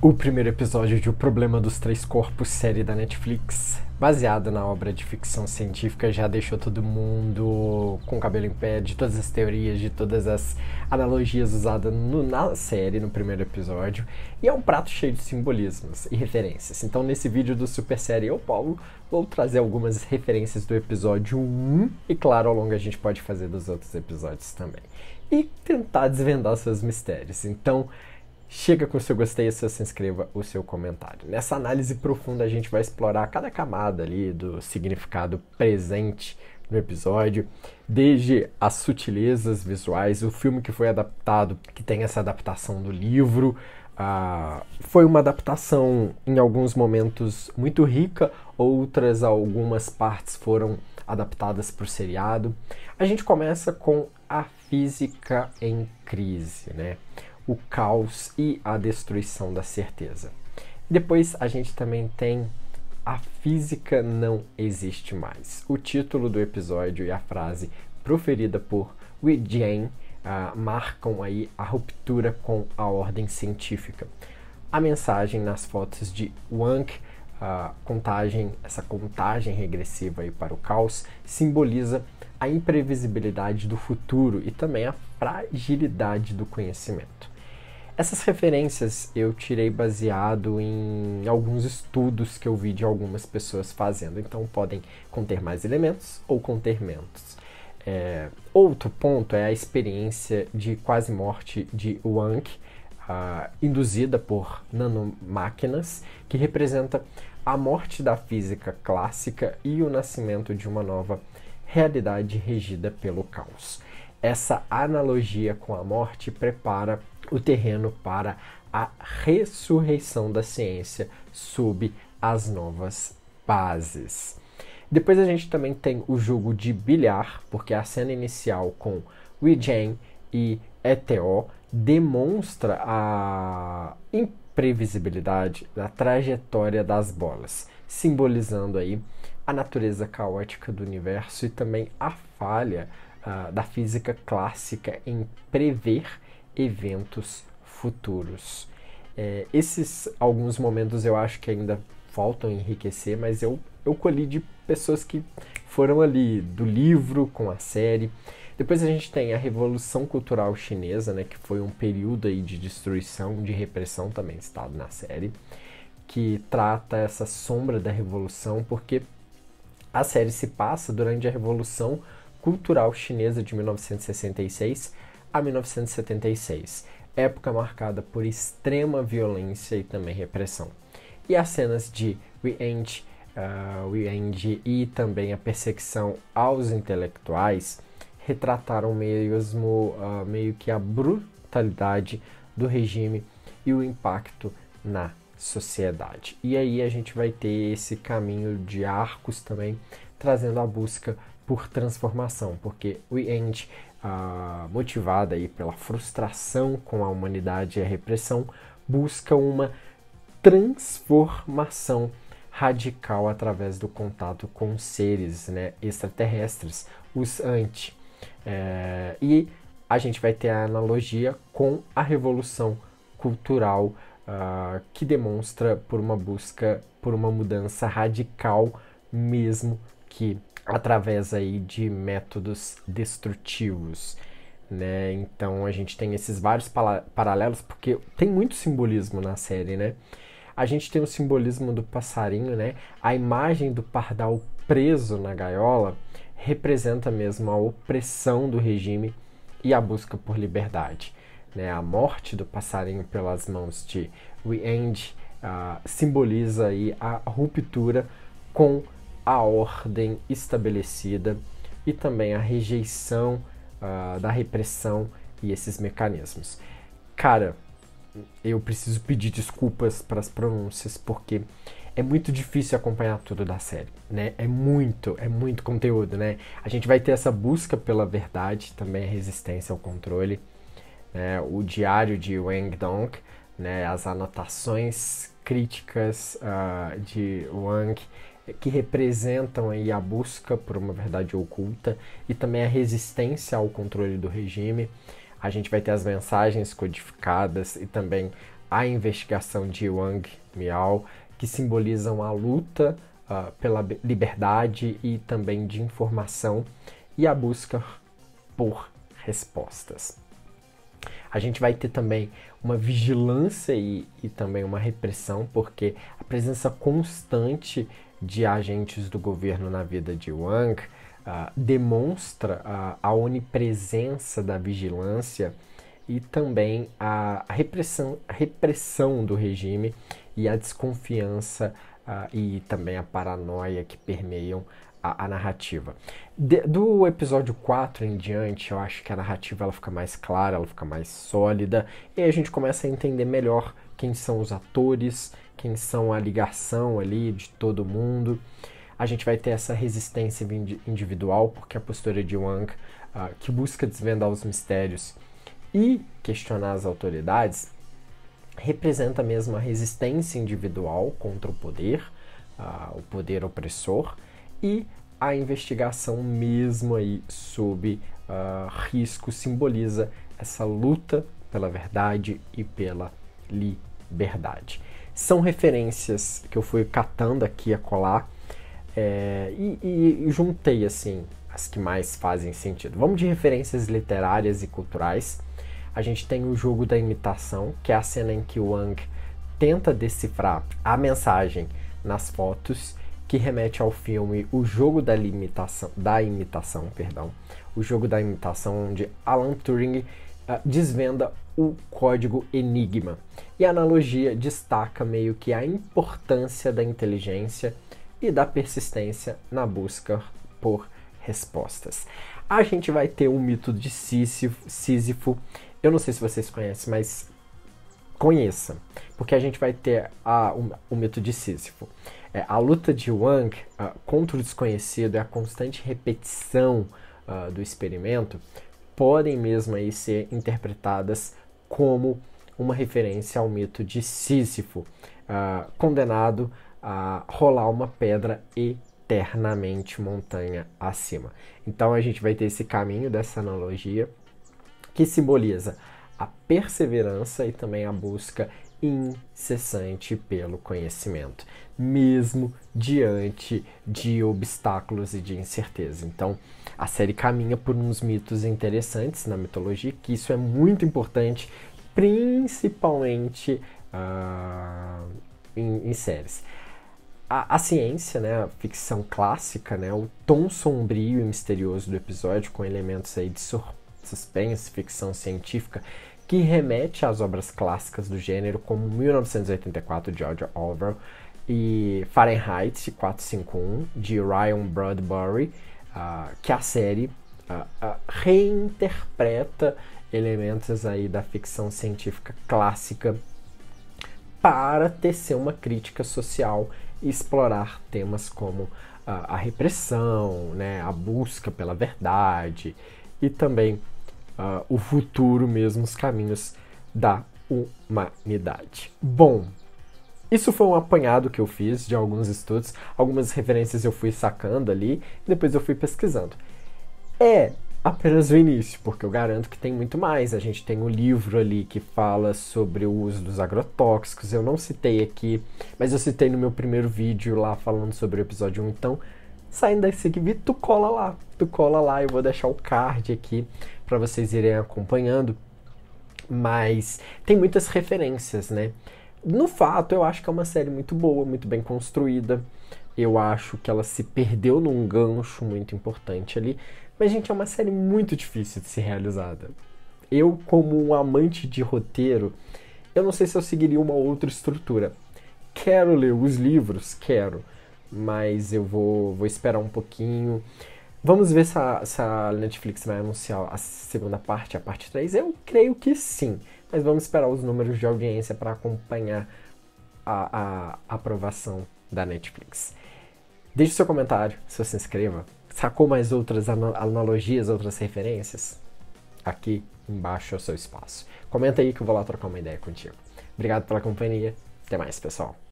O primeiro episódio de O Problema dos Três Corpos, série da Netflix, baseado na obra de ficção científica, já deixou todo mundo com o cabelo em pé de todas as teorias, de todas as analogias usadas no, na série, no primeiro episódio. E é um prato cheio de simbolismos e referências. Então, nesse vídeo do Super Série Eu Paulo, vou trazer algumas referências do episódio 1 e, claro, ao longo a gente pode fazer dos outros episódios também. E tentar desvendar seus mistérios. Então. Chega com o seu gostei, se se inscreva, o seu comentário. Nessa análise profunda a gente vai explorar cada camada ali do significado presente no episódio, desde as sutilezas visuais, o filme que foi adaptado, que tem essa adaptação do livro, foi uma adaptação em alguns momentos muito rica, outras algumas partes foram adaptadas para o seriado. A gente começa com a física em crise, né? o caos e a destruição da certeza. Depois a gente também tem A Física Não Existe Mais. O título do episódio e a frase proferida por Wijien uh, ah, marcam aí a ruptura com a ordem científica. A mensagem nas fotos de Wang, uh, contagem, essa contagem regressiva aí para o caos, simboliza a imprevisibilidade do futuro e também a fragilidade do conhecimento. Essas referências eu tirei baseado em alguns estudos que eu vi de algumas pessoas fazendo, então podem conter mais elementos ou conter menos. É, outro ponto é a experiência de quase morte de Wang, uh, induzida por nanomáquinas, que representa a morte da física clássica e o nascimento de uma nova realidade regida pelo caos. Essa analogia com a morte prepara o terreno para a ressurreição da ciência sob as novas bases. Depois a gente também tem o jogo de bilhar, porque a cena inicial com Wijen e Eto demonstra a imprevisibilidade da trajetória das bolas, simbolizando aí a natureza caótica do universo e também a falha uh, da física clássica em prever eventos futuros. É, esses alguns momentos eu acho que ainda faltam enriquecer, mas eu, eu colhi de pessoas que foram ali do livro com a série. Depois a gente tem a Revolução Cultural Chinesa, né, que foi um período aí de destruição, de repressão também citado na série, que trata essa sombra da revolução, porque a série se passa durante a Revolução Cultural Chinesa de 1966 a 1976, época marcada por extrema violência e também repressão. E as cenas de We End, uh, ah, We End e também a perseguição aos intelectuais retrataram mesmo uh, meio que a brutalidade do regime e o impacto na sociedade. E aí a gente vai ter esse caminho de arcos também trazendo a busca por transformação, porque o End, motivada aí pela frustração com a humanidade e a repressão, busca uma transformação radical através do contato com seres né, extraterrestres, os anti. É, e a gente vai ter a analogia com a revolução cultural uh, que demonstra por uma busca por uma mudança radical mesmo que através aí de métodos destrutivos. Né? Então a gente tem esses vários paralelos, porque tem muito simbolismo na série, né? A gente tem o simbolismo do passarinho, né? A imagem do pardal preso na gaiola representa mesmo a opressão do regime e a busca por liberdade. Né? A morte do passarinho pelas mãos de Weend uh, ah, simboliza aí a ruptura com a ordem estabelecida e também a rejeição uh, da repressão e esses mecanismos. Cara, eu preciso pedir desculpas para as pronúncias porque é muito difícil acompanhar tudo da série, né? É muito, é muito conteúdo, né? A gente vai ter essa busca pela verdade, também a resistência ao controle, né? O diário de Wang Dong, né? As anotações críticas uh, de Wang, que representam aí a busca por uma verdade oculta e também a resistência ao controle do regime. A gente vai ter as mensagens codificadas e também a investigação de Wang Miao, que simbolizam a luta uh, pela liberdade e também de informação e a busca por respostas. A gente vai ter também uma vigilância e, e também uma repressão, porque a presença constante de agentes do governo na vida de Wang uh, demonstra uh, a onipresença da vigilância e também a repressão, repressão do regime e a desconfiança uh, e também a paranoia que permeiam a, a narrativa. De, do episódio 4 em diante, eu acho que a narrativa ela fica mais clara, ela fica mais sólida e a gente começa a entender melhor quem são os atores quem são a ligação ali de todo mundo. A gente vai ter essa resistência individual, porque a postura de Wang, uh, que busca desvendar os mistérios e questionar as autoridades, representa mesmo a resistência individual contra o poder, uh, o poder opressor, e a investigação mesmo aí sob uh, risco simboliza essa luta pela verdade e pela liberdade são referências que eu fui catando aqui a colar é, e, e, e juntei assim as que mais fazem sentido. Vamos de referências literárias e culturais. A gente tem o jogo da imitação, que é a cena em que o Wang tenta decifrar a mensagem nas fotos que remete ao filme O Jogo da Limitação, da Imitação, perdão. O Jogo da Imitação onde Alan Turing desvenda o código Enigma. E a analogia destaca meio que a importância da inteligência e da persistência na busca por respostas. A gente vai ter um mito de Sísifo. Eu não sei se vocês conhecem, mas conheça, porque a gente vai ter a, o, o mito de Sísifo. É, a luta de Wang uh, contra o desconhecido é a constante repetição uh, do experimento podem mesmo aí ser interpretadas como uma referência ao mito de Sísifo, uh, condenado a rolar uma pedra eternamente montanha acima. Então a gente vai ter esse caminho dessa analogia que simboliza a perseverança e também a busca incessante pelo conhecimento, mesmo diante de obstáculos e de incerteza. Então, a série caminha por uns mitos interessantes na mitologia, que isso é muito importante, principalmente uh, em, em, séries. A, a, ciência, né, a ficção clássica, né, o tom sombrio e misterioso do episódio, com elementos aí de suspense, ficção científica, que remete às obras clássicas do gênero, como 1984 de George Orwell e Fahrenheit 451 de Ryan Bradbury, uh, que a série uh, uh, reinterpreta elementos aí da ficção científica clássica para tecer uma crítica social e explorar temas como a repressão, né, a busca pela verdade e também uh, o futuro mesmo, os caminhos da humanidade. Bom, isso foi um apanhado que eu fiz de alguns estudos, algumas referências eu fui sacando ali e depois eu fui pesquisando. É apenas o início, porque eu garanto que tem muito mais. A gente tem um livro ali que fala sobre o uso dos agrotóxicos, eu não citei aqui, mas eu citei no meu primeiro vídeo lá falando sobre o episódio 1, então saindo da vídeo, tu cola lá. Tu cola lá, eu vou deixar o card aqui para vocês irem acompanhando. Mas tem muitas referências, né? No fato, eu acho que é uma série muito boa, muito bem construída. Eu acho que ela se perdeu num gancho muito importante ali. Mas, gente, é uma série muito difícil de ser realizada. Eu, como um amante de roteiro, eu não sei se eu seguiria uma outra estrutura. Quero ler os livros? Quero mas eu vou, vou esperar um pouquinho. Vamos ver se a, se a, Netflix vai anunciar a segunda parte, a parte 3. Eu creio que sim, mas vamos esperar os números de audiência para acompanhar a, a, aprovação da Netflix. Deixe seu comentário, se você se inscreva. Sacou mais outras analogias, outras referências? Aqui embaixo é o seu espaço. Comenta aí que eu vou lá trocar uma ideia contigo. Obrigado pela companhia. Até mais, pessoal.